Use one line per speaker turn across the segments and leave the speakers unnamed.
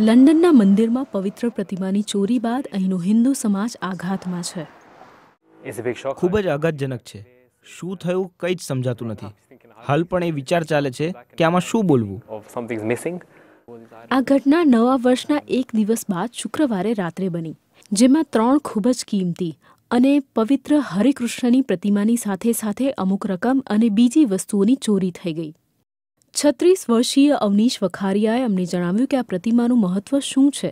લંડનના મંદિરમાં પવિત્ર પ્રતિમાની ચોરી બાદ અહીંનો હિન્દુ સમાજ આઘાતમાં
છે ખૂબ જ આઘાતજનક છે શું થયું કંઈ જ સમજાતું નથી હાલ પણ એ વિચાર ચાલે છે કે આમાં શું બોલવું
આ ઘટના નવા વર્ષના એક દિવસ બાદ શુક્રવારે રાત્રે બની જેમાં ત્રણ ખૂબ જ કિંમતી અને પવિત્ર હરિકૃષ્ણની પ્રતિમાની સાથે સાથે અમુક રકમ અને બીજી વસ્તુઓની ચોરી થઈ ગઈ છત્રીસ વર્ષીય અવનીશ વખારિયાએ અમને જણાવ્યું કે આ પ્રતિમાનું મહત્વ શું છે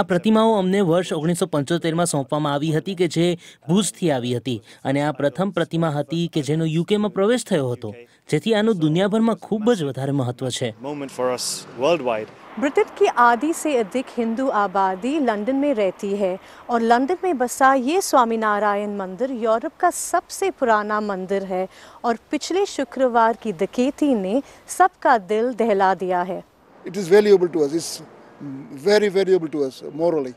આ પ્રતિમાઓ અમને
વર્ષ ઓગણીસો પંચોતેરમાં સોંપવામાં આવી હતી કે જે ભુજથી આવી હતી અને આ પ્રથમ પ્રતિમા હતી કે જેનો યુકેમાં પ્રવેશ થયો હતો જેથી આનું દુનિયાભરમાં ખૂબ જ વધારે મહત્વ છે
ब्रिटेन की आधी से अधिक हिंदू आबादी लंदन में रहती है और लंदन में बसा ये स्वामीनारायण मंदिर यूरोप का सबसे पुराना मंदिर है और पिछले शुक्रवार की दकेती ने सबका दिल दहला दिया है
it is valuable to us it's very valuable to us morally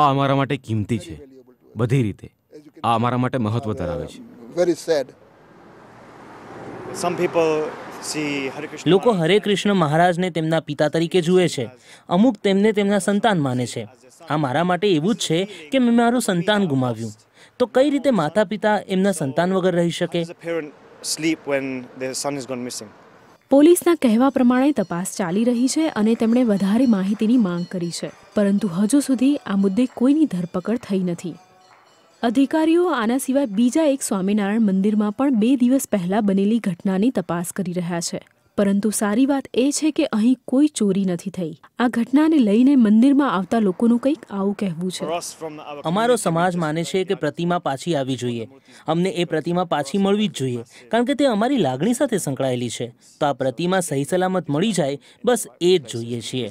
आ हमारा माटे कीमती छे बधी रीते आ हमारा माटे महत्व धरावे छे वेरी सैड લોકો હરે કૃષ્ણ મહારાજને તેમના પિતા તરીકે જુએ છે અમુક તેમને તેમના સંતાન માને છે આ મારા માટે એવું જ છે કે મેં મારું સંતાન ગુમાવ્યું તો કઈ રીતે માતા પિતા એમના સંતાન વગર રહી શકે
પોલીસના કહેવા પ્રમાણે તપાસ ચાલી રહી છે અને તેમણે વધારે માહિતીની માંગ કરી છે પરંતુ હજુ સુધી આ મુદ્દે કોઈની ધરપકડ થઈ નથી અધિકારીઓ આના સિવાય બીજા એક સ્વામિનારાયણ મંદિરમાં પણ બે દિવસ પહેલાં બનેલી ઘટનાની તપાસ કરી રહ્યા છે પરંતુ સારી વાત એ છે કે અહીં કોઈ ચોરી નથી થઈ આ ઘટનાને લઈને મંદિરમાં આવતા લોકોનું કંઈક આવું કહેવું છે
અમારો સમાજ માને છે કે પ્રતિમા પાછી આવી જોઈએ અમને એ પ્રતિમા પાછી મળવી જ જોઈએ કારણ કે તે અમારી લાગણી સાથે સંકળાયેલી છે તો આ પ્રતિમા સહી સલામત મળી જાય બસ એ જ જોઈએ છીએ